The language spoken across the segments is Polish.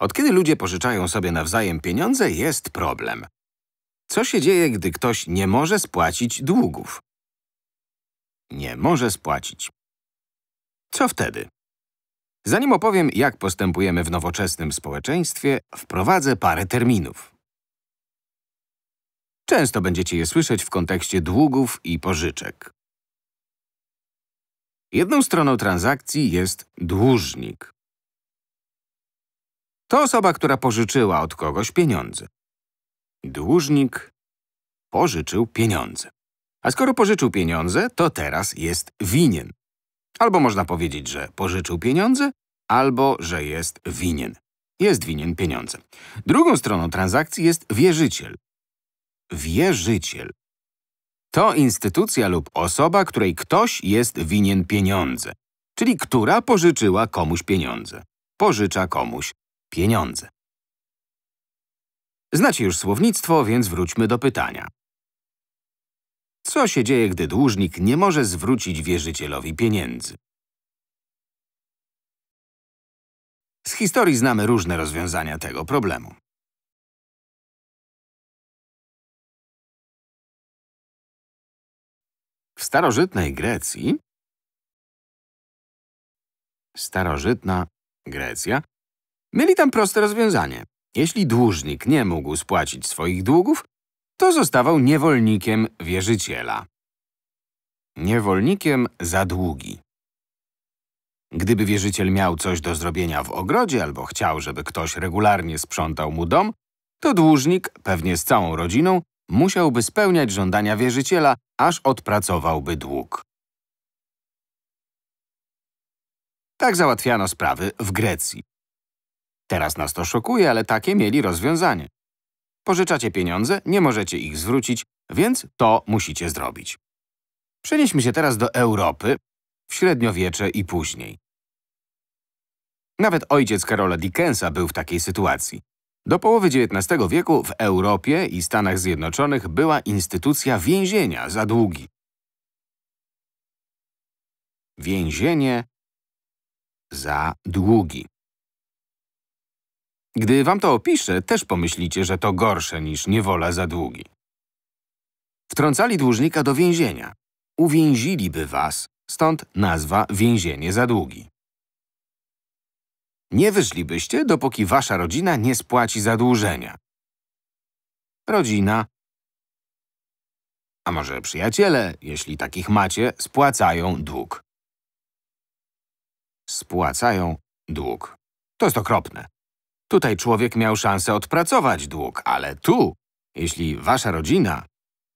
Od kiedy ludzie pożyczają sobie nawzajem pieniądze, jest problem. Co się dzieje, gdy ktoś nie może spłacić długów? Nie może spłacić. Co wtedy? Zanim opowiem, jak postępujemy w nowoczesnym społeczeństwie, wprowadzę parę terminów. Często będziecie je słyszeć w kontekście długów i pożyczek. Jedną stroną transakcji jest dłużnik. To osoba, która pożyczyła od kogoś pieniądze. Dłużnik pożyczył pieniądze. A skoro pożyczył pieniądze, to teraz jest winien. Albo można powiedzieć, że pożyczył pieniądze, albo że jest winien. Jest winien pieniądze. Drugą stroną transakcji jest wierzyciel. Wierzyciel to instytucja lub osoba, której ktoś jest winien pieniądze, czyli która pożyczyła komuś pieniądze. Pożycza komuś pieniądze. Znacie już słownictwo, więc wróćmy do pytania. Co się dzieje, gdy dłużnik nie może zwrócić wierzycielowi pieniędzy? Z historii znamy różne rozwiązania tego problemu. W starożytnej Grecji starożytna Grecja Mieli tam proste rozwiązanie. Jeśli dłużnik nie mógł spłacić swoich długów, to zostawał niewolnikiem wierzyciela. Niewolnikiem za długi. Gdyby wierzyciel miał coś do zrobienia w ogrodzie albo chciał, żeby ktoś regularnie sprzątał mu dom, to dłużnik, pewnie z całą rodziną, musiałby spełniać żądania wierzyciela, aż odpracowałby dług. Tak załatwiano sprawy w Grecji. Teraz nas to szokuje, ale takie mieli rozwiązanie. Pożyczacie pieniądze, nie możecie ich zwrócić, więc to musicie zrobić. Przenieśmy się teraz do Europy, w średniowiecze i później. Nawet ojciec Karola Dickensa był w takiej sytuacji. Do połowy XIX wieku w Europie i Stanach Zjednoczonych była instytucja więzienia za długi. Więzienie za długi. Gdy wam to opiszę, też pomyślicie, że to gorsze niż niewola za długi. Wtrącali dłużnika do więzienia. Uwięziliby was, stąd nazwa więzienie za długi. Nie wyszlibyście, dopóki wasza rodzina nie spłaci zadłużenia. Rodzina, a może przyjaciele, jeśli takich macie, spłacają dług. Spłacają dług. To jest okropne. Tutaj człowiek miał szansę odpracować dług, ale tu, jeśli wasza rodzina...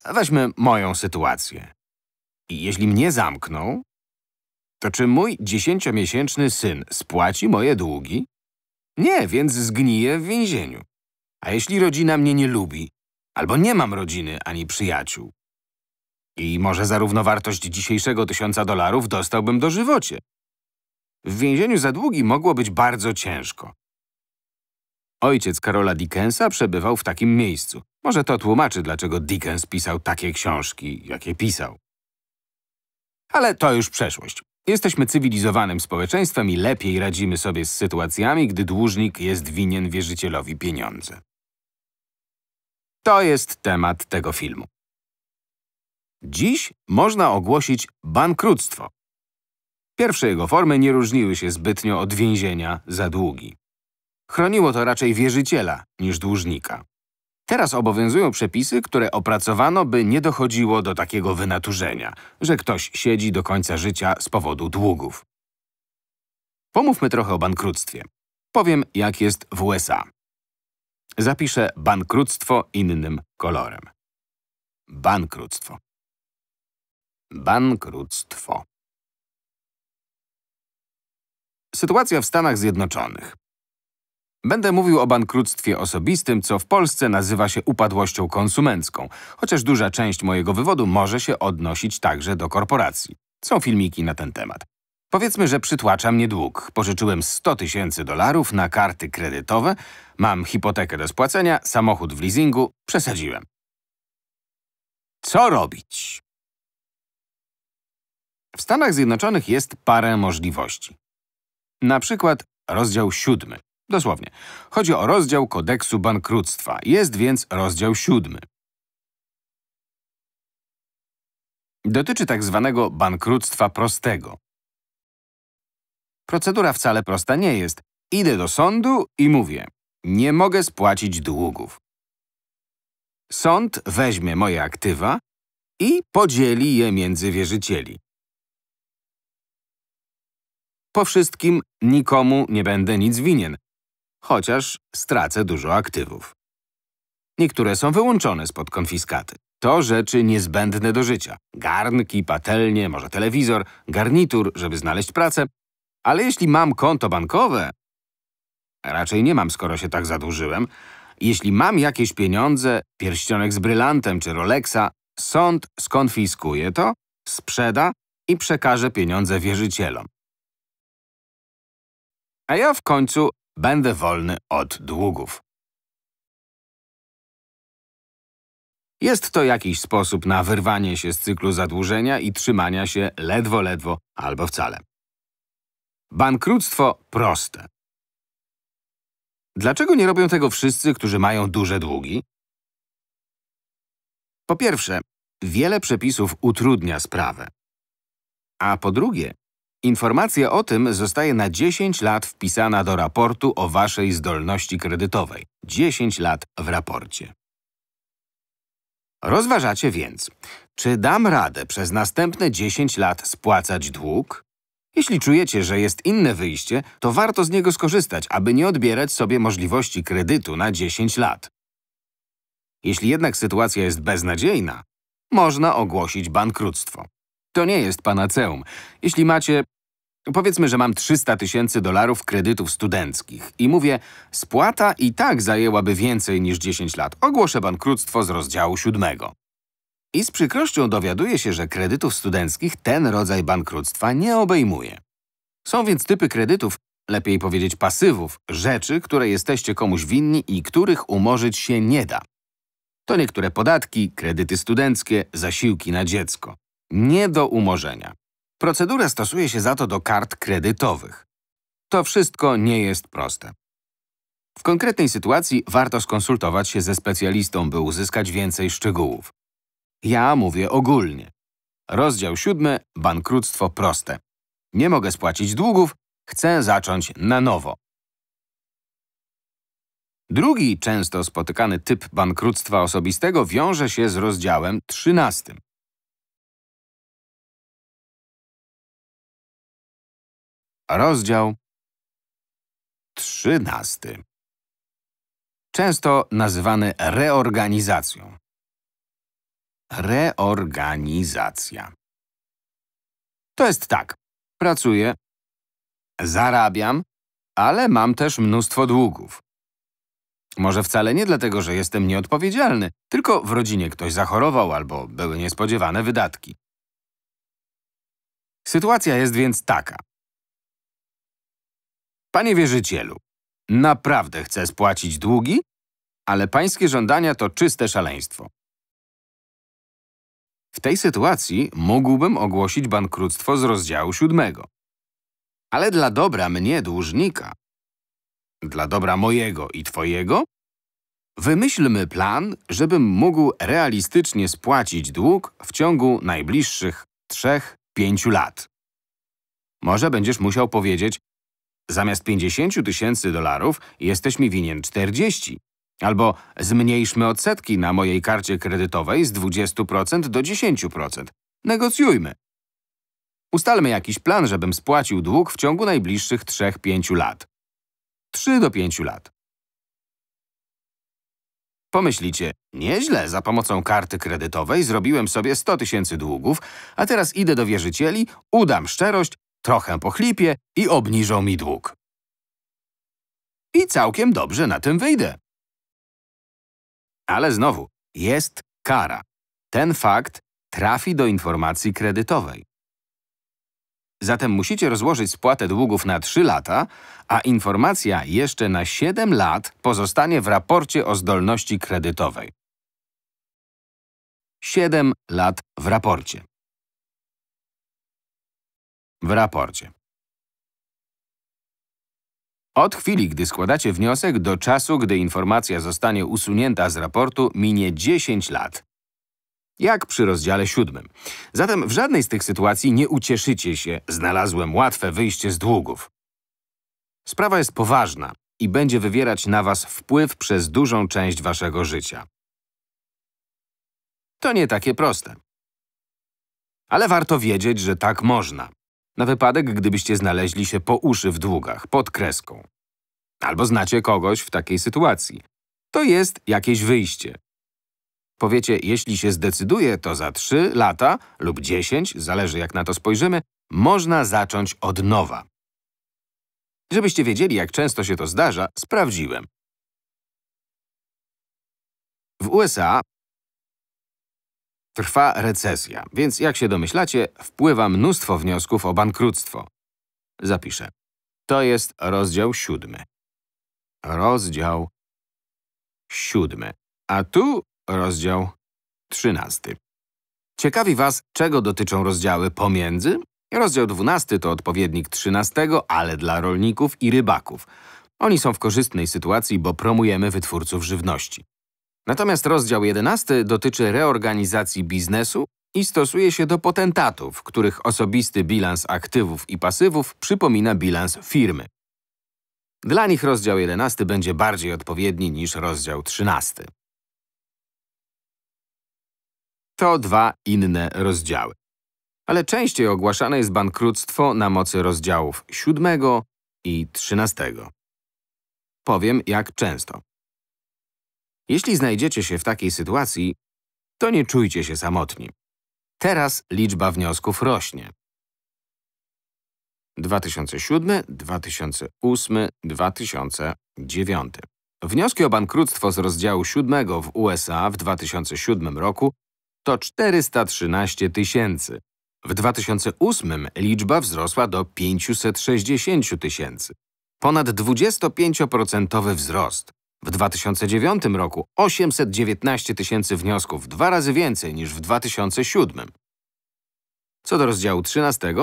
Weźmy moją sytuację. I jeśli mnie zamkną, to czy mój dziesięciomiesięczny syn spłaci moje długi? Nie, więc zgniję w więzieniu. A jeśli rodzina mnie nie lubi, albo nie mam rodziny ani przyjaciół? I może zarówno wartość dzisiejszego tysiąca dolarów dostałbym dożywocie. W więzieniu za długi mogło być bardzo ciężko. Ojciec Karola Dickensa przebywał w takim miejscu. Może to tłumaczy, dlaczego Dickens pisał takie książki, jakie pisał. Ale to już przeszłość. Jesteśmy cywilizowanym społeczeństwem i lepiej radzimy sobie z sytuacjami, gdy dłużnik jest winien wierzycielowi pieniądze. To jest temat tego filmu. Dziś można ogłosić bankructwo. Pierwsze jego formy nie różniły się zbytnio od więzienia za długi. Chroniło to raczej wierzyciela niż dłużnika. Teraz obowiązują przepisy, które opracowano, by nie dochodziło do takiego wynaturzenia, że ktoś siedzi do końca życia z powodu długów. Pomówmy trochę o bankructwie. Powiem, jak jest w USA. Zapiszę bankructwo innym kolorem. Bankructwo. Bankructwo. Sytuacja w Stanach Zjednoczonych. Będę mówił o bankructwie osobistym, co w Polsce nazywa się upadłością konsumencką, chociaż duża część mojego wywodu może się odnosić także do korporacji. Są filmiki na ten temat. Powiedzmy, że przytłacza mnie dług. Pożyczyłem 100 tysięcy dolarów na karty kredytowe, mam hipotekę do spłacenia, samochód w leasingu, przesadziłem. Co robić? W Stanach Zjednoczonych jest parę możliwości. Na przykład rozdział siódmy Dosłownie. Chodzi o rozdział kodeksu bankructwa. Jest więc rozdział siódmy. Dotyczy tak zwanego bankructwa prostego. Procedura wcale prosta nie jest. Idę do sądu i mówię, nie mogę spłacić długów. Sąd weźmie moje aktywa i podzieli je między wierzycieli. Po wszystkim nikomu nie będę nic winien, chociaż stracę dużo aktywów. Niektóre są wyłączone spod konfiskaty. To rzeczy niezbędne do życia. Garnki, patelnie, może telewizor, garnitur, żeby znaleźć pracę. Ale jeśli mam konto bankowe… Raczej nie mam, skoro się tak zadłużyłem. Jeśli mam jakieś pieniądze, pierścionek z brylantem czy Rolexa, sąd skonfiskuje to, sprzeda i przekaże pieniądze wierzycielom. A ja w końcu Będę wolny od długów. Jest to jakiś sposób na wyrwanie się z cyklu zadłużenia i trzymania się ledwo, ledwo albo wcale. Bankructwo proste. Dlaczego nie robią tego wszyscy, którzy mają duże długi? Po pierwsze, wiele przepisów utrudnia sprawę. A po drugie, Informacja o tym zostaje na 10 lat wpisana do raportu o Waszej zdolności kredytowej. 10 lat w raporcie. Rozważacie więc, czy dam radę przez następne 10 lat spłacać dług? Jeśli czujecie, że jest inne wyjście, to warto z niego skorzystać, aby nie odbierać sobie możliwości kredytu na 10 lat. Jeśli jednak sytuacja jest beznadziejna, można ogłosić bankructwo. To nie jest panaceum. Jeśli macie... Powiedzmy, że mam 300 tysięcy dolarów kredytów studenckich i mówię, spłata i tak zajęłaby więcej niż 10 lat. Ogłoszę bankructwo z rozdziału 7. I z przykrością dowiaduję się, że kredytów studenckich ten rodzaj bankructwa nie obejmuje. Są więc typy kredytów, lepiej powiedzieć pasywów, rzeczy, które jesteście komuś winni i których umorzyć się nie da. To niektóre podatki, kredyty studenckie, zasiłki na dziecko nie do umorzenia. Procedura stosuje się za to do kart kredytowych. To wszystko nie jest proste. W konkretnej sytuacji warto skonsultować się ze specjalistą, by uzyskać więcej szczegółów. Ja mówię ogólnie. Rozdział 7. Bankructwo proste. Nie mogę spłacić długów, chcę zacząć na nowo. Drugi często spotykany typ bankructwa osobistego wiąże się z rozdziałem 13. Rozdział 13. Często nazywany reorganizacją. Reorganizacja. To jest tak. Pracuję, zarabiam, ale mam też mnóstwo długów. Może wcale nie dlatego, że jestem nieodpowiedzialny, tylko w rodzinie ktoś zachorował albo były niespodziewane wydatki. Sytuacja jest więc taka. Panie wierzycielu, naprawdę chcę spłacić długi, ale pańskie żądania to czyste szaleństwo. W tej sytuacji mógłbym ogłosić bankructwo z rozdziału siódmego. Ale dla dobra mnie, dłużnika, dla dobra mojego i twojego, wymyślmy plan, żebym mógł realistycznie spłacić dług w ciągu najbliższych trzech pięciu lat. Może będziesz musiał powiedzieć, Zamiast 50 tysięcy dolarów jesteś mi winien 40. Albo zmniejszmy odsetki na mojej karcie kredytowej z 20% do 10%. Negocjujmy. Ustalmy jakiś plan, żebym spłacił dług w ciągu najbliższych 3-5 lat. 3 do 5 lat. Pomyślicie, nieźle, za pomocą karty kredytowej zrobiłem sobie 100 tysięcy długów, a teraz idę do wierzycieli, udam szczerość trochę pochlipie i obniżą mi dług. I całkiem dobrze na tym wyjdę. Ale znowu, jest kara. Ten fakt trafi do informacji kredytowej. Zatem musicie rozłożyć spłatę długów na 3 lata, a informacja jeszcze na 7 lat pozostanie w raporcie o zdolności kredytowej. 7 lat w raporcie. W raporcie. Od chwili, gdy składacie wniosek, do czasu, gdy informacja zostanie usunięta z raportu, minie 10 lat. Jak przy rozdziale siódmym. Zatem w żadnej z tych sytuacji nie ucieszycie się, znalazłem łatwe wyjście z długów. Sprawa jest poważna i będzie wywierać na was wpływ przez dużą część waszego życia. To nie takie proste. Ale warto wiedzieć, że tak można. Na wypadek, gdybyście znaleźli się po uszy w długach, pod kreską. Albo znacie kogoś w takiej sytuacji. To jest jakieś wyjście. Powiecie, jeśli się zdecyduje, to za 3 lata lub 10, zależy jak na to spojrzymy, można zacząć od nowa. Żebyście wiedzieli, jak często się to zdarza, sprawdziłem. W USA Trwa recesja, więc jak się domyślacie, wpływa mnóstwo wniosków o bankructwo. Zapiszę. To jest rozdział siódmy. Rozdział siódmy. A tu rozdział trzynasty. Ciekawi Was, czego dotyczą rozdziały pomiędzy? Rozdział dwunasty to odpowiednik trzynastego, ale dla rolników i rybaków. Oni są w korzystnej sytuacji, bo promujemy wytwórców żywności. Natomiast rozdział 11 dotyczy reorganizacji biznesu i stosuje się do potentatów, których osobisty bilans aktywów i pasywów przypomina bilans firmy. Dla nich rozdział 11 będzie bardziej odpowiedni niż rozdział 13. To dwa inne rozdziały. Ale częściej ogłaszane jest bankructwo na mocy rozdziałów 7 i 13. Powiem jak często. Jeśli znajdziecie się w takiej sytuacji, to nie czujcie się samotni. Teraz liczba wniosków rośnie. 2007, 2008, 2009. Wnioski o bankructwo z rozdziału 7 w USA w 2007 roku to 413 tysięcy. W 2008 liczba wzrosła do 560 tysięcy. Ponad 25% wzrost. W 2009 roku 819 tysięcy wniosków, dwa razy więcej niż w 2007. Co do rozdziału 13,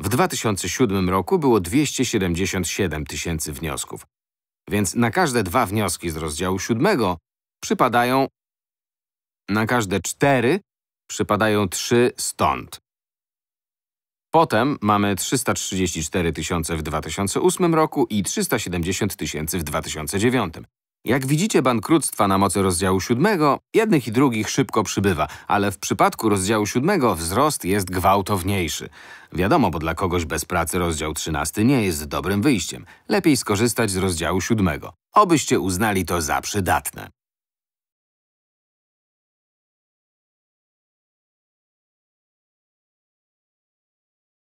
w 2007 roku było 277 tysięcy wniosków, więc na każde dwa wnioski z rozdziału 7 przypadają na każde cztery przypadają trzy stąd. Potem mamy 334 tysiące w 2008 roku i 370 tysięcy w 2009. Jak widzicie, bankructwa na mocy rozdziału 7 jednych i drugich szybko przybywa, ale w przypadku rozdziału 7 wzrost jest gwałtowniejszy. Wiadomo, bo dla kogoś bez pracy rozdział 13 nie jest dobrym wyjściem. Lepiej skorzystać z rozdziału 7. Obyście uznali to za przydatne.